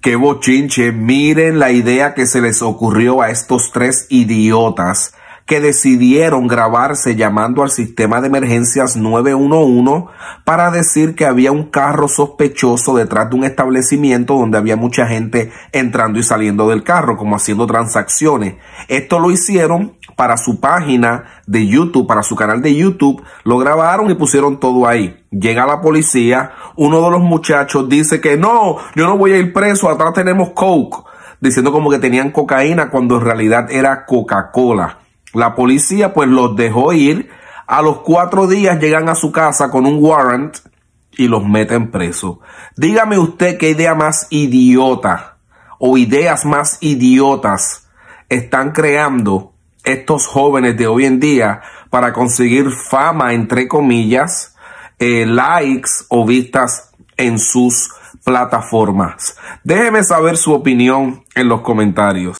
qué bochinche, miren la idea que se les ocurrió a estos tres idiotas que decidieron grabarse llamando al sistema de emergencias 911 para decir que había un carro sospechoso detrás de un establecimiento donde había mucha gente entrando y saliendo del carro, como haciendo transacciones. Esto lo hicieron para su página de YouTube, para su canal de YouTube, lo grabaron y pusieron todo ahí. Llega la policía, uno de los muchachos dice que no, yo no voy a ir preso, atrás tenemos coke, diciendo como que tenían cocaína cuando en realidad era Coca-Cola. La policía pues los dejó ir, a los cuatro días llegan a su casa con un warrant y los meten preso. Dígame usted qué idea más idiota o ideas más idiotas están creando estos jóvenes de hoy en día para conseguir fama, entre comillas, eh, likes o vistas en sus plataformas. Déjeme saber su opinión en los comentarios.